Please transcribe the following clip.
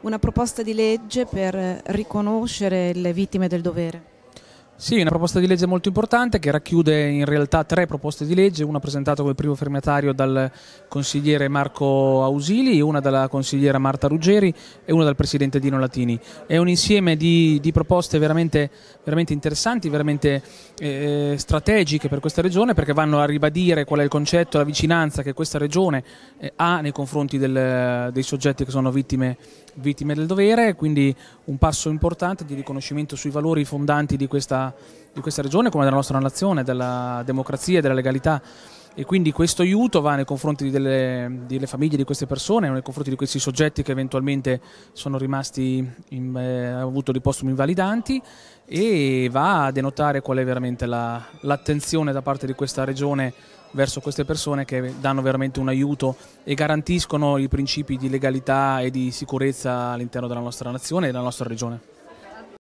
una proposta di legge per riconoscere le vittime del dovere. Sì, una proposta di legge molto importante che racchiude in realtà tre proposte di legge, una presentata come primo fermiatario dal consigliere Marco Ausili, una dalla consigliera Marta Ruggeri e una dal presidente Dino Latini. È un insieme di, di proposte veramente, veramente, interessanti, veramente eh, strategiche per questa regione perché vanno a ribadire qual è il concetto, la vicinanza che questa regione eh, ha nei confronti del, dei soggetti che sono vittime, vittime del dovere, quindi un passo importante di riconoscimento sui valori fondanti di questa regione di questa regione come della nostra nazione, della democrazia, e della legalità e quindi questo aiuto va nei confronti delle, delle, famiglie di queste persone, nei confronti di questi soggetti che eventualmente sono rimasti, in, eh, hanno avuto dei postumi invalidanti e va a denotare qual è veramente l'attenzione la, da parte di questa regione verso queste persone che danno veramente un aiuto e garantiscono i principi di legalità e di sicurezza all'interno della nostra nazione e della nostra regione.